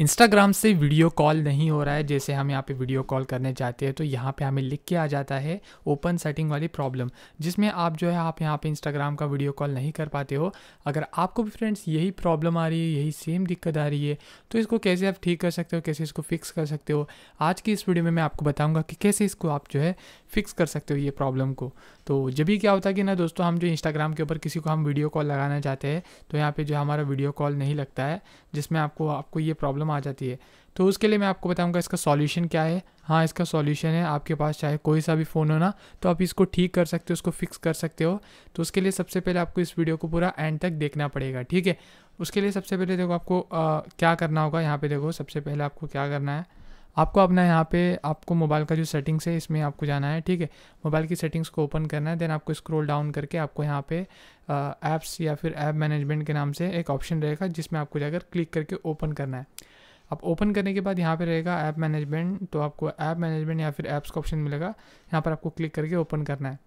Instagram से video call नहीं हो रहा है जैसे हम यहाँ पे वीडियो कॉल करने जाते हैं तो यहाँ पे हमें लिख के आ जाता है ओपन सेटिंग वाली प्रॉब्लम जिसमें आप जो है आप यहाँ पे इंस्टाग्राम का वीडियो कॉल नहीं कर पाते हो अगर आपको भी फ्रेंड्स यही प्रॉब्लम आ रही है यही सेम दिक्कत आ रही है तो इसको कैसे आप ठीक कर सकते हो कैसे इसको फिक्स कर सकते हो आज की इस वीडियो में मैं आपको बताऊँगा कि कैसे इसको आप जो है फिक्स कर सकते हो ये प्रॉब्लम को तो जब भी क्या होता है कि ना दोस्तों हम जो इंस्टाग्राम के ऊपर किसी को हम वीडियो कॉल लगाना चाहते हैं तो यहाँ पर जो हमारा वीडियो कॉल नहीं लगता है जिसमें आपको आपको ये प्रॉब्लम प्रॉब्लम आ जाती है तो उसके लिए मैं आपको बताऊंगा इसका सॉल्यूशन क्या है हाँ इसका सॉल्यूशन है आपके पास चाहे कोई सा भी फ़ोन हो ना तो आप इसको ठीक कर सकते हो उसको फिक्स कर सकते हो तो उसके लिए सबसे पहले आपको इस वीडियो को पूरा एंड तक देखना पड़ेगा ठीक है उसके लिए सबसे पहले देखो आपको आ, क्या करना होगा यहाँ पे देखो सबसे पहले आपको क्या करना है आपको अपना यहाँ पे आपको मोबाइल का जो सेटिंग्स है इसमें आपको जाना है ठीक है मोबाइल की सेटिंग्स को ओपन करना है देन आपको स्क्रॉल डाउन करके आपको यहाँ पे ऐप्स या फिर ऐप मैनेजमेंट के नाम से एक ऑप्शन रहेगा जिसमें आपको जाकर क्लिक करके ओपन करना है आप ओपन करने के बाद यहाँ पे रहेगा ऐप मैनेजमेंट तो आपको ऐप मैनेजमेंट या फिर ऐप्स का ऑप्शन मिलेगा यहाँ पर आपको क्लिक करके ओपन करना है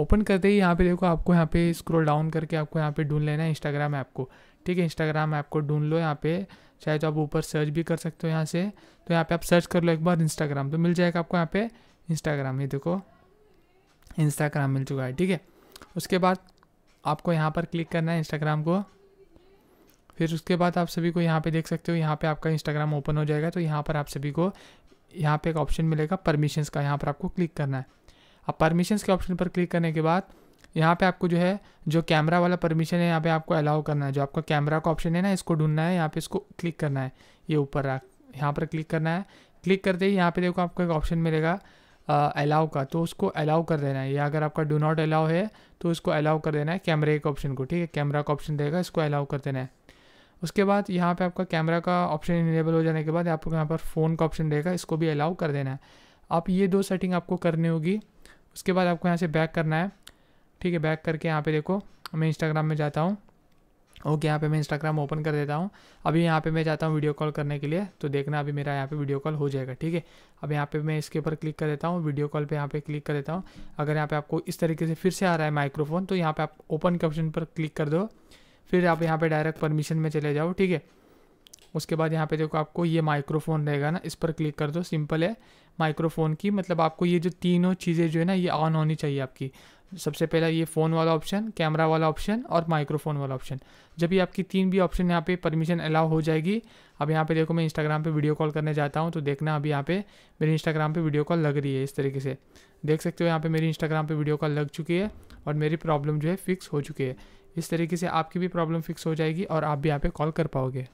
ओपन करते ही यहाँ पे देखो आपको यहाँ पे स्क्रॉल डाउन करके आपको यहाँ पे ढूंढ लेना है इंस्टाग्राम ऐप को ठीक है इंस्टाग्राम ऐप को ढूंढ लो यहाँ पे चाहे तो आप ऊपर सर्च भी कर सकते हो यहाँ से तो यहाँ पे आप सर्च कर लो एक बार इंस्टाग्राम तो मिल जाएगा आपको यहाँ पे इंस्टाग्राम ये देखो इंस्टाग्राम मिल चुका है ठीक है उसके बाद आपको यहाँ पर क्लिक करना है इंस्टाग्राम को फिर उसके बाद आप सभी को यहाँ पे देख सकते हो यहाँ पे आपका इंस्टाग्राम ओपन हो जाएगा तो यहाँ पर आप सभी को यहाँ पे एक ऑप्शन मिलेगा परमिशंस का यहाँ पर आपको क्लिक करना है अब परमिशंस के ऑप्शन पर क्लिक करने के बाद यहाँ पे आपको जो है जो कैमरा वाला परमिशन है यहाँ पे आपको अलाउ करना है जो आपका कैमरा का ऑप्शन है ना इसको ढूंढना है यहाँ पे इसको क्लिक करना है ये ऊपर यहाँ पर क्लिक करना है क्लिक करते ही यहाँ पे देखो आपको एक ऑप्शन मिलेगा अलाउ का तो उसको अलाउ कर देना है या अगर आपका डू नॉट अलाउ है तो उसको अलाउ कर देना है कैमरे के ऑप्शन को ठीक है कैमरा का ऑप्शन देगा इसको अलाउ कर देना है उसके बाद यहाँ पे आपका कैमरा का ऑप्शन इनेबल हो जाने के बाद आपको यहाँ पर फ़ोन का ऑप्शन रहेगा इसको भी अलाउ कर देना है आप ये दो सेटिंग आपको करनी होगी उसके बाद आपको यहाँ से बैक करना है ठीक है बैक करके यहाँ पे देखो मैं इंस्टाग्राम में जाता हूँ ओके यहाँ पे मैं इंस्टाग्राम ओपन कर देता हूँ अभी यहाँ पे मैं जाता हूँ वीडियो कॉल करने के लिए तो देखना अभी मेरा यहाँ पे वीडियो कॉल हो जाएगा ठीक है अब यहाँ पे मैं इसके ऊपर क्लिक कर देता हूँ वीडियो कॉल पे यहाँ पे क्लिक कर देता हूँ अगर यहाँ पे आपको इस तरीके से फिर से आ रहा है माइक्रोफोन तो यहाँ पे आप ओपन के ऑप्शन पर क्लिक कर दो फिर आप यहाँ पे डायरेक्ट परमिशन में चले जाओ ठीक है उसके बाद यहाँ पे देखो आपको ये माइक्रोफोन रहेगा ना इस पर क्लिक कर दो सिंपल है माइक्रोफोन की मतलब आपको ये जो तीनों चीज़ें जो है ना ये ऑन होनी चाहिए आपकी सबसे पहला ये फ़ोन वाला ऑप्शन कैमरा वाला ऑप्शन और माइक्रोफोन वाला ऑप्शन जब ये आपकी तीन भी ऑप्शन यहाँ पे परमिशन अलाउ हो जाएगी अब यहाँ पे देखो मैं इंस्टाग्राम पे वीडियो कॉल करने जाता हूँ तो देखना अभी यहाँ पे मेरी इंस्टाग्राम पे वीडियो कॉल लग रही है इस तरीके से देख सकते हो यहाँ पे मेरी इंस्टाग्राम पे वीडियो कॉल लग चुकी है और मेरी प्रॉब्लम जो है फिक्स हो चुकी है इस तरीके से आपकी भी प्रॉब्लम फिक्स हो जाएगी और आप भी यहाँ पे कॉल कर पाओगे